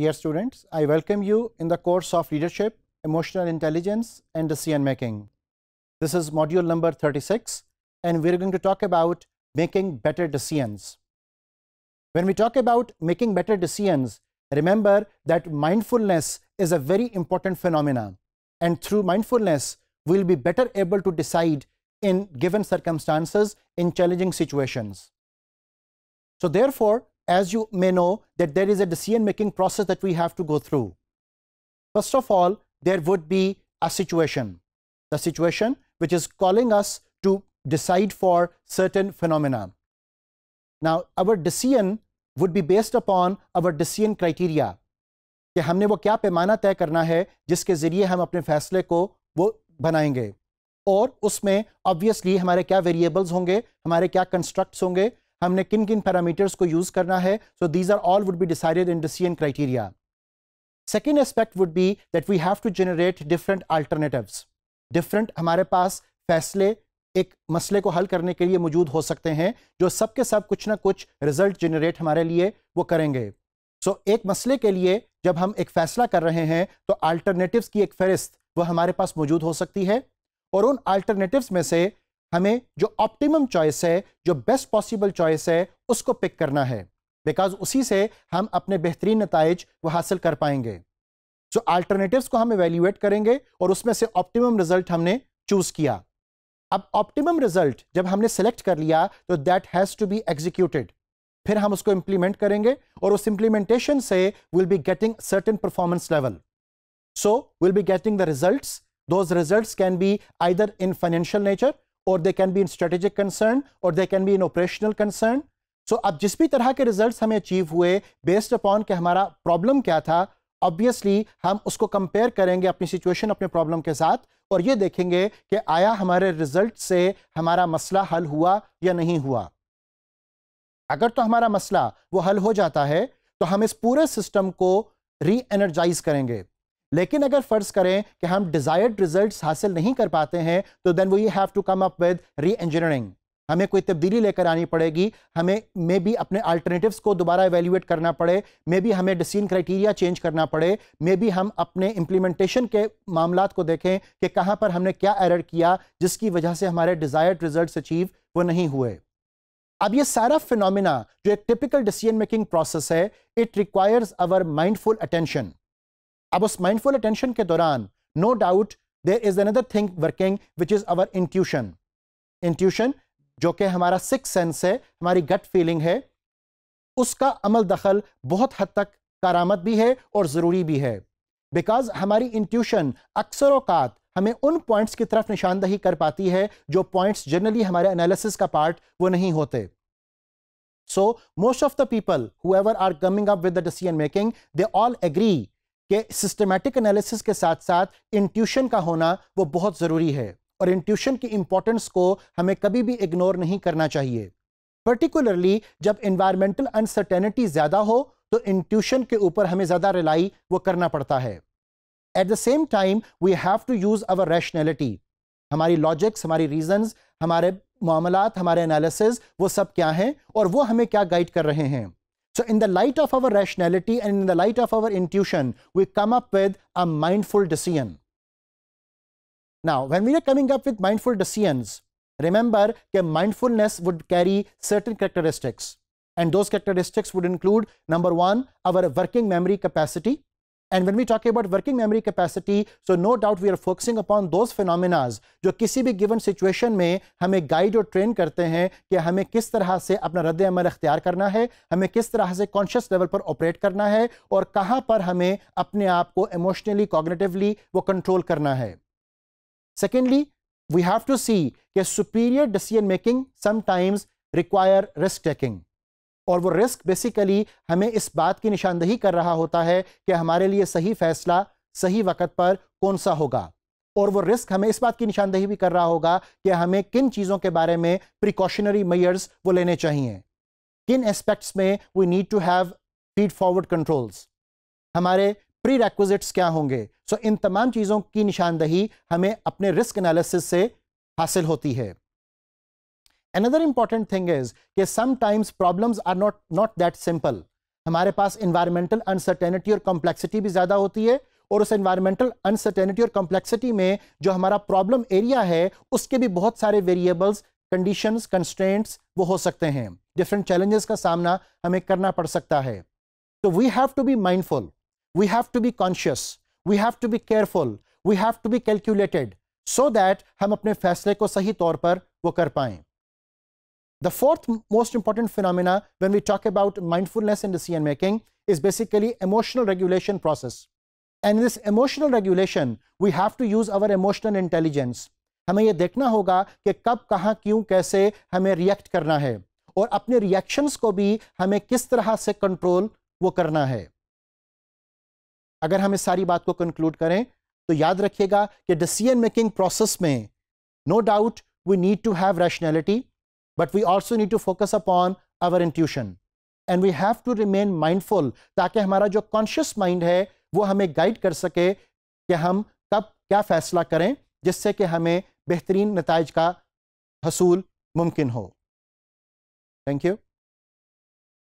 Dear students, I welcome you in the course of Leadership, Emotional Intelligence and Decision Making. This is module number 36 and we are going to talk about making better decisions. When we talk about making better decisions, remember that mindfulness is a very important phenomenon, and through mindfulness, we will be better able to decide in given circumstances in challenging situations. So therefore, as you may know, that there is a decision making process that we have to go through. First of all, there would be a situation, the situation which is calling us to decide for certain phenomena. Now, our decision would be based upon our decision criteria. ki humne wo kya paimana tay karna hai jiske zariye hum apne faisle ko wo banayenge और उसमें obviously हमारे क्या variables होंगे हमारे क्या constructs होंगे हमने किन किन पैरामीटर्स को यूज करना है so these are all would be decided in decision criteria second aspect would be that we have to generate different alternatives different हमारे पास फैसले एक मसले को हल करने के लिए मौजूद हो सकते हैं जो सब के सब कुछ ना कुछ रिजल्ट जनरेट हमारे लिए वो करेंगे सो so, एक मसले के लिए जब हम एक फैसला कर रहे हैं तो अल्टरनेटिव्स की एक फहरिस्त वह हमारे पास मौजूद हो सकती है और उन अल्टरनेटिव्स में से हमें जो ऑप्टिमम चॉइस है जो बेस्ट पॉसिबल चॉइस है उसको पिक करना है बिकॉज उसी से हम अपने बेहतरीन नतज वो हासिल कर पाएंगे सो so, आल्टरनेटिव्स को हम एवेल्यूएट करेंगे और उसमें से ऑप्टिमम रिजल्ट हमने चूज़ किया अब ऑप्टिमम रिजल्ट जब हमने सेलेक्ट कर लिया तो that has to be executed फिर हम उसको इंप्लीमेंट करेंगे और उस इंप्लीमेंटेशन से will be getting certain performance level so will be getting the result those result can be either in financial nature और they can be in strategic concern और they can be in operational concern so अब जिस भी तरह के result हमें achieve हुए based upon के हमारा प्रॉब्लम क्या था ऑब्वियसली हम उसको कंपेयर करेंगे अपनी सिचुएशन अपने प्रॉब्लम के साथ और ये देखेंगे कि आया हमारे रिजल्ट से हमारा मसला हल हुआ या नहीं हुआ अगर तो हमारा मसला वो हल हो जाता है तो हम इस पूरे सिस्टम को री एनर्जाइज करेंगे लेकिन अगर फ़र्ज़ करें कि हम डिज़ायर्ड रिजल्ट हासिल नहीं कर पाते हैं तो then we have to come up with re engineering हमें कोई तब्दीली लेकर आनी पड़ेगी हमें मे बी अपने अल्टरनेटिव्स को दोबारा एवेल्यूएट करना पड़े मे बी हमें डिसीजन क्राइटेरिया चेंज करना पड़े मे बी हम अपने इम्प्लीमेंटेशन के मामला को देखें कि कहाँ पर हमने क्या एरर किया जिसकी वजह से हमारे डिज़ायर्ड रिजल्ट अचीव वो नहीं हुए अब ये सारा फिनोमिना जो एक टिपिकल डिसीजन मेकिंग प्रोसेस है it requires our mindful attention अब उस माइंडफुल अटेंशन के दौरान no doubt there is another thing working which is our intuition intuition जो कि हमारा सिक्स सेंस है हमारी गट फीलिंग है उसका अमल दखल बहुत हद तक कारामत भी है और ज़रूरी भी है बिकॉज हमारी इंट्यूशन अक्सर अवकात हमें उन पॉइंट्स की तरफ निशानदही कर पाती है जो पॉइंट्स जनरली हमारे एनालिसिस का पार्ट वो नहीं होते so most of the people however are coming up with the decision making they all agree कि सिस्टमेटिक एनालिसिस के साथ साथ इंट्यूशन का होना वो बहुत ज़रूरी है और इंट्यूशन की इम्पोर्टेंस को हमें कभी भी इग्नोर नहीं करना चाहिए पर्टिकुलरली जब इन्वायरमेंटल अनसर्टेनिटी ज़्यादा हो तो इंट्यूशन के ऊपर हमें ज़्यादा रिलाई वो करना पड़ता है at the same time we have to use our rationality हमारी लॉजिक्स हमारी रीजनस हमारे मामला हमारे एनालिसिस वो सब क्या हैं और वो हमें क्या गाइड कर रहे हैं So, in the light of our rationality and in the light of our intuition, we come up with a mindful decision. Now, when we are coming up with mindful decisions, remember that mindfulness would carry certain characteristics. And those characteristics would include number one, our working memory capacity, And when we talk about working memory capacity, so no doubt we are focusing upon those phenomena जो किसी भी given situation में हमें guide और train करते हैं कि हमें किस तरह से अपना रद्द अमल अख्तियार करना है हमें किस तरह से कॉन्शियस लेवल पर ऑपरेट करना है और कहाँ पर हमें अपने आप को इमोशनली कॉग्नेटिवली वो कंट्रोल करना है secondly we have to see के superior decision making sometimes require risk taking और वो रिस्क बेसिकली हमें इस बात की निशानदेही कर रहा होता है कि हमारे लिए सही फैसला सही वक्त पर कौन सा होगा और वो रिस्क हमें इस बात की निशानदेही भी कर रहा होगा कि हमें किन चीज़ों के बारे में प्रिकॉशनरी मेयर्स वो लेने चाहिए किन एस्पेक्ट्स में we need to have feed forward controls हमारे प्री रेक्विजिट्स क्या होंगे सो so, इन तमाम चीज़ों की निशानदही हमें अपने रिस्क एनालिसिस से हासिल होती है another important thing is ke sometimes problems are not not that simple हमारे पास इन्वायरमेंटल अनसर्टेनिटी और कॉम्प्लेक्सिटी भी ज्यादा होती है और उस इन्वायरमेंटल अनसर्टेनिटी और कॉम्प्लेक्सिटी में जो हमारा प्रॉब्लम एरिया है उसके भी बहुत सारे वेरिएबल्स कंडीशंस कंस्ट्रेंट्स वो हो सकते हैं डिफरेंट चैलेंजेस का सामना हमें करना पड़ सकता है तो we have to be mindful we have to be conscious we have to be careful we have to be calculated so that हम अपने फैसले को सही तौर पर वो कर पाएं The fourth most important phenomena when we talk about mindfulness in decision making is basically emotional regulation process. And in this emotional regulation, we have to use our emotional intelligence. हमें ये देखना होगा कि कब कहाँ क्यों कैसे हमें react करना है और अपने reactions को भी हमें किस तरह से control वो करना है अगर हम इस सारी बात को conclude करें तो याद रखिएगा कि डिसीजन making process में no doubt we need to have rationality. But we also need to focus up on upon intuition and we have to remain mindful ताकि हमारा जो कॉन्शियस माइंड है वो हमें गाइड कर सके कि हम कब क्या फ़ैसला करें जिससे कि हमें बेहतरीन नतज का हसूल मुमकिन हो थैंक यू